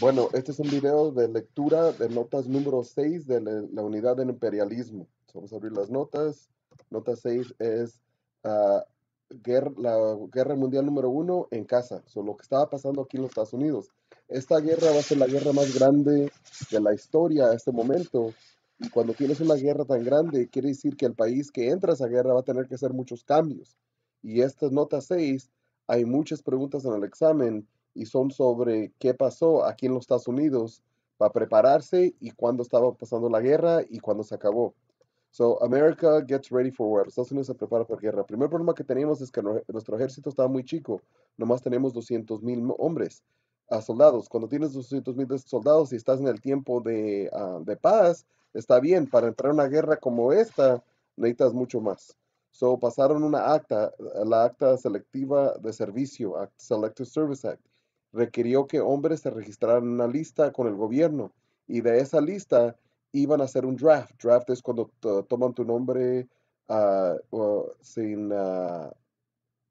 Bueno, este es un video de lectura de notas número 6 de la, unidad del imperialismo. Vamos a abrir las notas. Nota 6 es ah, la guerra mundial número 1 en casa, so, lo que estaba pasando aquí en los Estados Unidos. Esta guerra va a ser la guerra más grande de la historia a este momento. Y cuando tienes una guerra tan grande, quiere decir que el país que entra a esa guerra va a tener que hacer muchos cambios. Y esta nota 6, hay muchas preguntas en el examen y son sobre qué pasó aquí en los Estados Unidos para prepararse y cuándo estaba pasando la guerra y cuándo se acabó. So, America gets ready for war. Estados Unidos se prepara para guerra. El primer problema que teníamos es que nuestro ejército estaba muy chico. Nomás tenemos 200 mil hombres, a ah, soldados. Cuando tienes 200 mil soldados y estás en el tiempo de, ah, de, paz, está bien. Para entrar a una guerra como esta, necesitas mucho más. So, pasaron una acta, la acta selectiva de servicio, Selective Service Act requirió que hombres se registraran en una lista con el gobierno y de esa lista iban a hacer un draft. Draft es cuando toman tu nombre ah, sin ah,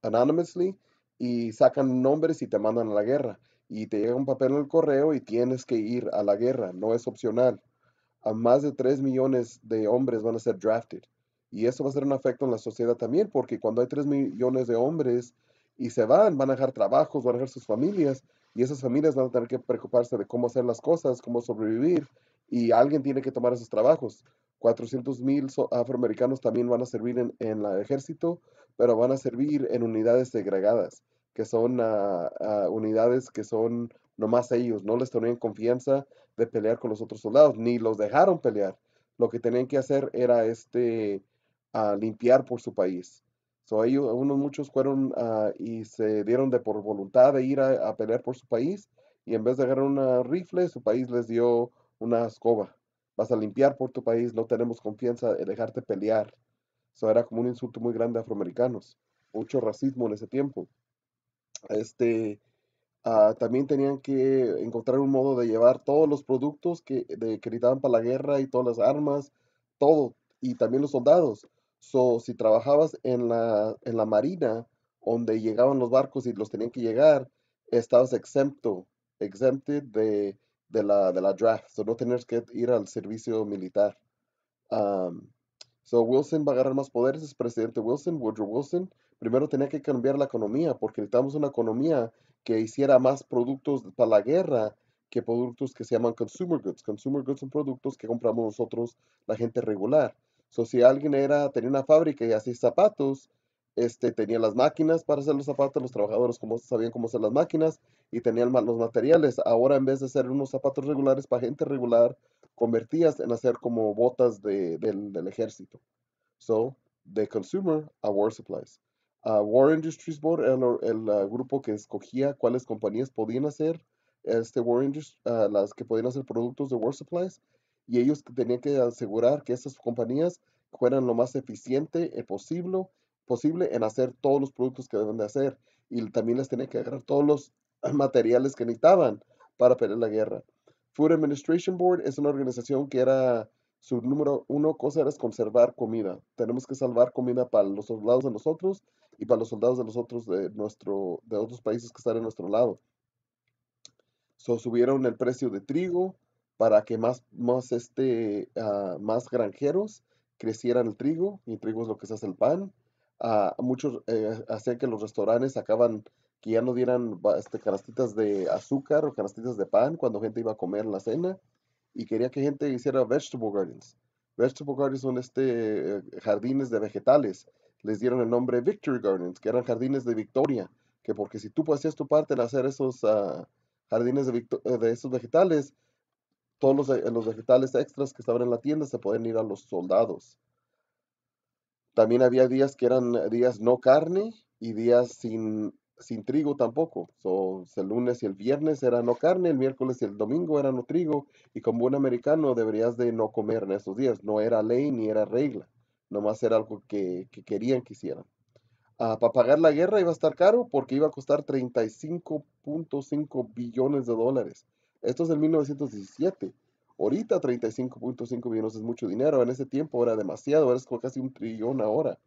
anonymously y sacan nombres y te mandan a la guerra. Y te llega un papel en el correo y tienes que ir a la guerra, no es opcional. A más de 3 millones de hombres van a ser drafted. Y eso va a ser un efecto en la sociedad también, porque cuando hay 3 millones de hombres, y se van, van a dejar trabajos, van a dejar sus familias y esas familias van a tener que preocuparse de cómo hacer las cosas, cómo sobrevivir y alguien tiene que tomar esos trabajos. 400.000 mil afroamericanos también van a servir en, en, el ejército, pero van a servir en unidades segregadas, que son unidades que son nomás ellos, no les tenían confianza de pelear con los otros soldados, ni los dejaron pelear. Lo que tenían que hacer era este, limpiar por su país. So, ahí unos muchos fueron ah, y se dieron de por voluntad de ir a, pelear por su país y en vez de agarrar un rifle, su país les dio una escoba. Vas a limpiar por tu país, no tenemos confianza en dejarte pelear. Eso era como un insulto muy grande a afroamericanos. Mucho racismo en ese tiempo. Este, ah, también tenían que encontrar un modo de llevar todos los productos que, de, que necesitaban para la guerra y todas las armas, todo, y también los soldados So, si trabajabas en la, marina, donde llegaban los barcos y los tenían que llegar, estabas exento, exempted de, la, de la draft. no tenías que ir al servicio militar. Um, so, Wilson va a agarrar más poderes, es presidente Wilson, Woodrow Wilson. Primero tenía que cambiar la economía, porque necesitamos una economía que hiciera más productos para la guerra que productos que se llaman consumer goods. Consumer goods son productos que compramos nosotros, la gente regular. So, si alguien era, tenía una fábrica y hacía zapatos, este, tenía las máquinas para hacer los zapatos, los trabajadores como, sabían cómo hacer las máquinas y tenían los materiales. Ahora en vez de hacer unos zapatos regulares para gente regular, convertías en hacer como botas del, ejército. So, de consumer a war supplies. war Industries Board, el, el uh, grupo que escogía cuáles compañías podían hacer este war industries uh, las que podían hacer productos de war supplies, y ellos tenían que asegurar que esas compañías fueran lo más eficiente eh, posible, posible en hacer todos los productos que deben de hacer y también les tenían que agarrar todos los materiales que necesitaban para pelear la guerra. Food Administration Board es una organización que era su número uno cosa era conservar comida. Tenemos que salvar comida para los soldados de nosotros y para los soldados de de, nuestro, de otros países que están a nuestro lado. subieron el precio de trigo, para que más, más, este, ah, más granjeros crecieran el trigo, y trigo es lo que se hace el pan. Ah, muchos eh, hacían que los restaurantes sacaban, que ya no dieran este, canastitas de azúcar o canastitas de pan cuando gente iba a comer la cena, y quería que gente hiciera vegetable gardens. Vegetable gardens son este, eh, jardines de vegetales. Les dieron el nombre Victory Gardens, que eran jardines de victoria, que porque si tú hacías tu parte en hacer esos ah, jardines de, eh, de esos vegetales, todos eh, los, vegetales extras que estaban en la tienda se pueden ir a los soldados. También había días que eran eh, días no carne y días sin, sin trigo tampoco. el lunes y el viernes era no carne, el miércoles y el domingo era no trigo. Y como buen americano deberías de no comer en esos días. No era ley ni era regla. Nomás era algo que, querían que hicieran. para pagar la guerra iba a estar caro porque iba a costar 35.5 billones de dólares. Esto es en 1917. Ahorita 35.5 millones es mucho dinero. En ese tiempo era demasiado, era casi un trillón ahora.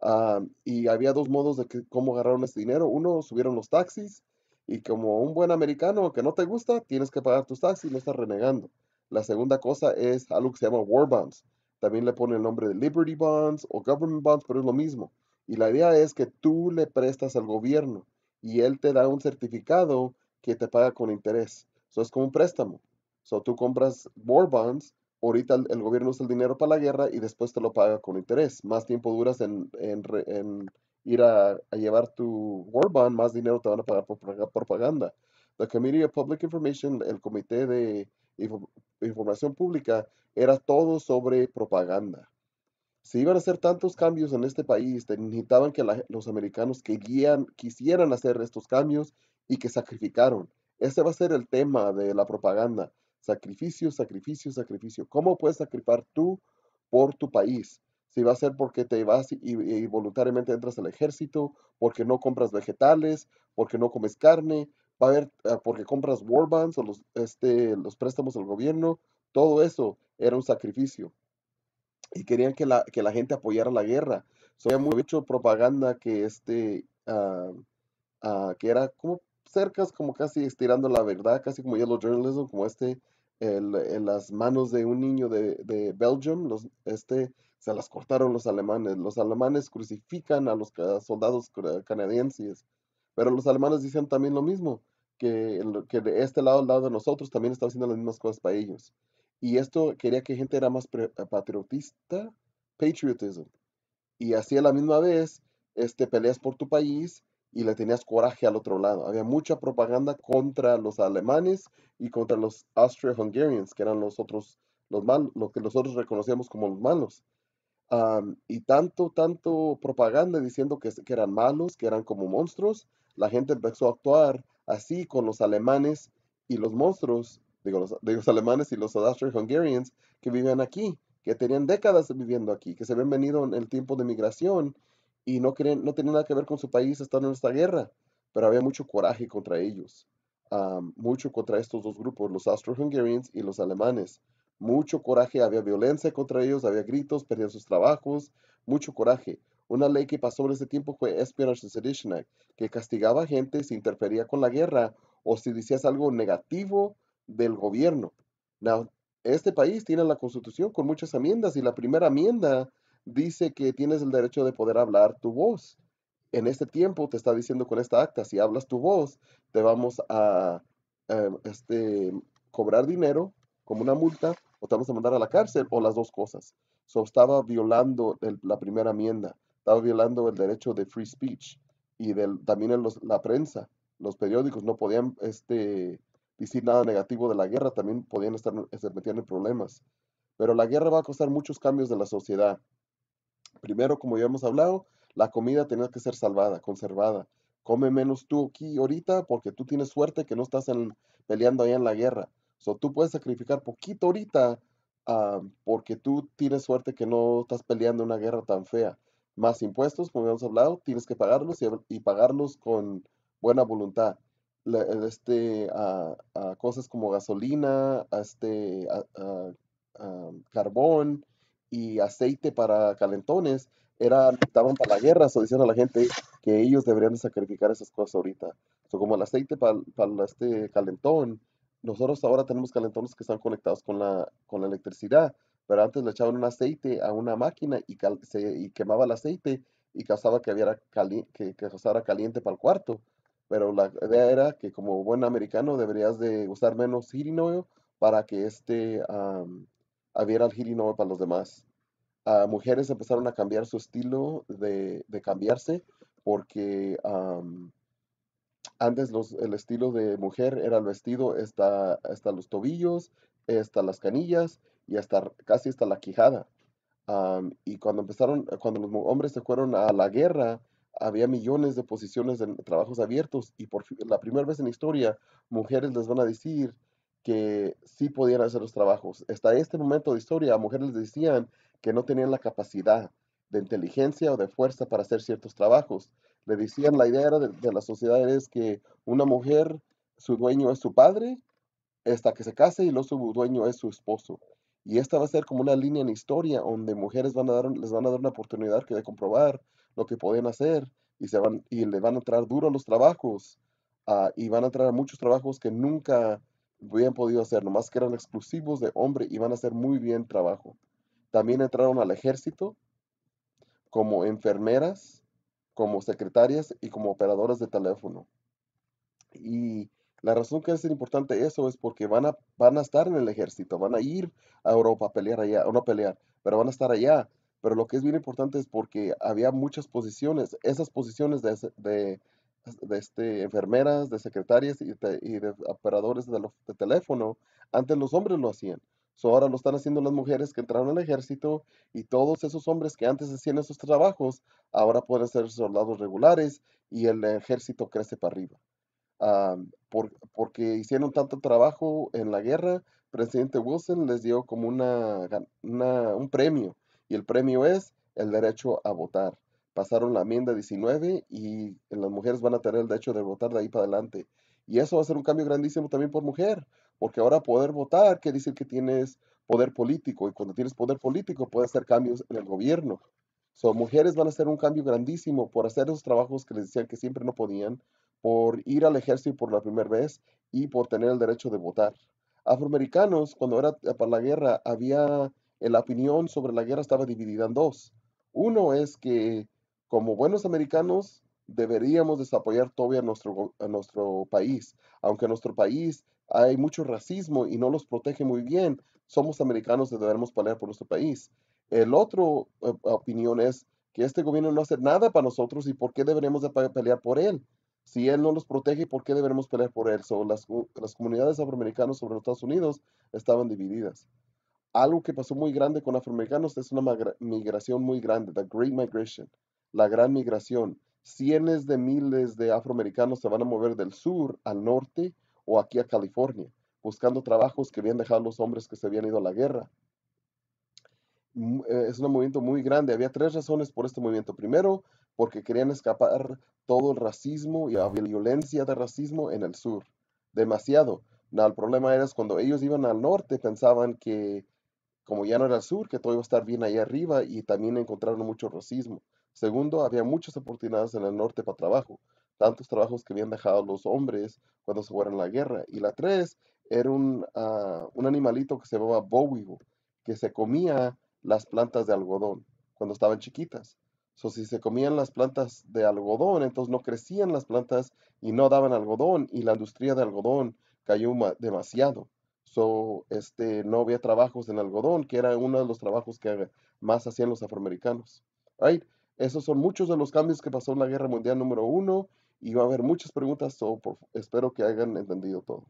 Ah, y había dos modos de cómo agarraron ese dinero. Uno, subieron los taxis. Y como un buen americano que no te gusta, tienes que pagar tus taxis y no estás renegando. La segunda cosa es algo que se llama War Bonds. También le ponen el nombre de Liberty Bonds o Government Bonds, pero es lo mismo. Y la idea es que tú le prestas al gobierno y él te da un certificado que te paga con interés. Eso es como un préstamo. So, tú compras war bonds, ahorita el, gobierno usa el dinero para la guerra y después te lo paga con interés. Más tiempo duras en, ir a, llevar tu war bond, más dinero te van a pagar por, propaganda. The Committee of Public Information, el comité de información pública, era todo sobre propaganda. Si iban a hacer tantos cambios en este país, necesitaban que los americanos quisieran hacer estos cambios y que sacrificaron. Ese va a ser el tema de la propaganda. Sacrificio, sacrificio, sacrificio. ¿Cómo puedes sacrificar tú por tu país? Si va a ser porque te vas y, voluntariamente entras al ejército, porque no compras vegetales, porque no comes carne, va a haber ah, porque compras war bonds o los, este, los préstamos del gobierno. Todo eso era un sacrificio. Y querían que la, que la gente apoyara la guerra. So, había hecho propaganda que, este, ah, ah, que era como cercas como casi estirando la verdad, casi como Yellow Journalism, como este, en las manos de un niño de, de Belgium, los, este, se las cortaron los alemanes. Los alemanes crucifican a los soldados canadienses, pero los alemanes dicen también lo mismo, que, que de este lado, al lado de nosotros, también están haciendo las mismas cosas para ellos. Y esto quería que gente era más eh, patriotista, patriotism. Y así a la misma vez, este, peleas por tu país y le tenías coraje al otro lado. Había mucha propaganda contra los alemanes y contra los Austro-Hungarians, que eran los otros, los malos, lo que nosotros reconocíamos como los malos. y tanto, tanto propaganda diciendo que, que eran malos, que eran como monstruos, la gente empezó a actuar así con los alemanes y los monstruos, digo, los, digo, los alemanes y los Austro-Hungarians que vivían aquí, que tenían décadas viviendo aquí, que se habían venido en el tiempo de migración y no, tenían nada que ver con su país, estando en esta guerra, pero había mucho coraje contra ellos, mucho contra estos dos grupos, los Austro-Hungarians y los alemanes. Mucho coraje, había violencia contra ellos, había gritos, perdían sus trabajos, mucho coraje. Una ley que pasó en ese tiempo fue Espionage and Sedition Act, que castigaba a gente si interfería con la guerra o si decías algo negativo del gobierno. Now, este país tiene la constitución con muchas enmiendas y la primera enmienda dice que tienes el derecho de poder hablar tu voz. En este tiempo te está diciendo con esta acta, si hablas tu voz, te vamos a, em, este, cobrar dinero como una multa o te vamos a mandar a la cárcel o las dos cosas. So, estaba violando la primera enmienda, estaba violando el derecho de free speech y del, también la prensa, los periódicos no podían este, decir nada negativo de la guerra, también podían estar se en problemas. Pero la guerra va a causar muchos cambios de la sociedad. Primero, como ya hemos hablado, la comida tenía que ser salvada, conservada. Come menos tú aquí ahorita porque tú tienes suerte que no estás peleando allá en la guerra. So, tú puedes sacrificar poquito ahorita ah, porque tú tienes suerte que no estás peleando una guerra tan fea. Más impuestos, como ya hemos hablado, tienes que pagarlos y, pagarlos con buena voluntad. este, ah, ah, cosas como gasolina, este, carbón, y aceite para calentones, era, estaban para la guerra, o decían a la gente que ellos deberían sacrificar esas cosas ahorita. como el aceite para este calentón, nosotros ahora tenemos calentones que están conectados con la, con electricidad, pero antes le echaban un aceite a una máquina y, y quemaba el aceite y causaba que, hubiera cali, que, causara caliente para el cuarto. Pero la idea era que como buen americano deberías de usar menos heating para que este había gil y no para los demás. mujeres empezaron a cambiar su estilo de, cambiarse porque antes el estilo de mujer era el vestido hasta, hasta los tobillos, hasta las canillas y hasta casi hasta la quijada. y cuando empezaron, cuando los hombres se fueron a la guerra, había millones de posiciones de trabajos abiertos y por la primera vez en la historia, mujeres les van a decir, que sí podían hacer los trabajos. Hasta este momento de historia, a mujeres les decían que no tenían la capacidad de inteligencia o de fuerza para hacer ciertos trabajos. Le decían, la idea de, la sociedad es que una mujer, su dueño es su padre, hasta que se case y luego su dueño es su esposo. Y esta va a ser como una línea en historia donde mujeres van a dar, les van a dar una oportunidad que de comprobar lo que pueden hacer y, se van, y le van a entrar duro los trabajos ah, y van a entrar muchos trabajos que nunca bien podido hacer, nomás que eran exclusivos de hombre y van a hacer muy bien trabajo. También entraron al ejército como enfermeras, como secretarias y como operadoras de teléfono. Y la razón que es importante eso es porque van a, van a estar en el ejército, van a ir a Europa a pelear allá, o no pelear, pero van a estar allá. Pero lo que es bien importante es porque había muchas posiciones, esas posiciones de de este, enfermeras, de secretarias y, de operadores de, teléfono. Antes los hombres lo hacían. ahora lo están haciendo las mujeres que entraron al ejército y todos esos hombres que antes hacían esos trabajos ahora pueden ser soldados regulares y el ejército crece para arriba. porque hicieron tanto trabajo en la guerra, presidente Wilson les dio como una, un premio y el premio es el derecho a votar pasaron la enmienda 19 y las mujeres van a tener el derecho de votar de ahí para adelante. Y eso va a ser un cambio grandísimo también por mujer, porque ahora poder votar que decir que tienes poder político y cuando tienes poder político puedes hacer cambios en el gobierno. son mujeres van a hacer un cambio grandísimo por hacer esos trabajos que les decían que siempre no podían, por ir al ejército por la primera vez y por tener el derecho de votar. Afroamericanos, cuando era para la guerra, había eh, la opinión sobre la guerra estaba dividida en dos. Uno es que como buenos americanos, deberíamos desapoyar todavía a nuestro, a nuestro país. Aunque en nuestro país hay mucho racismo y no los protege muy bien, somos americanos y debemos pelear por nuestro país. El otro eh, opinión es que este gobierno no hace nada para nosotros y por qué deberíamos pelear por él. Si él no los protege, ¿por qué deberemos pelear por él? las, comunidades afroamericanas sobre los Estados Unidos estaban divididas. Algo que pasó muy grande con afroamericanos es una migración muy grande, la Great Migration la gran migración. Cientos de miles de afroamericanos se van a mover del sur al norte o aquí a California, buscando trabajos que habían dejado los hombres que se habían ido a la guerra. Mm, eh, es un movimiento muy grande. Había tres razones por este movimiento. Primero, porque querían escapar todo el racismo y la violencia de racismo en el sur. Demasiado. el problema era cuando ellos iban al norte, pensaban que como ya no era el sur, que todo iba a estar bien ahí arriba y también encontraron mucho racismo. Segundo, había muchas oportunidades en el norte para trabajo, tantos trabajos que habían dejado los hombres cuando se fueron a la guerra. Y la tres, era un, ah, animalito que se llamaba bowigo, que se comía las plantas de algodón cuando estaban chiquitas. So, si se comían las plantas de algodón, entonces no crecían las plantas y no daban algodón y la industria de algodón cayó demasiado. So, este, no había trabajos en algodón, que era uno de los trabajos que más hacían los afroamericanos. Right? Esos son muchos de los cambios que pasó en la Guerra Mundial número uno y va a haber muchas preguntas, espero que hayan entendido todo.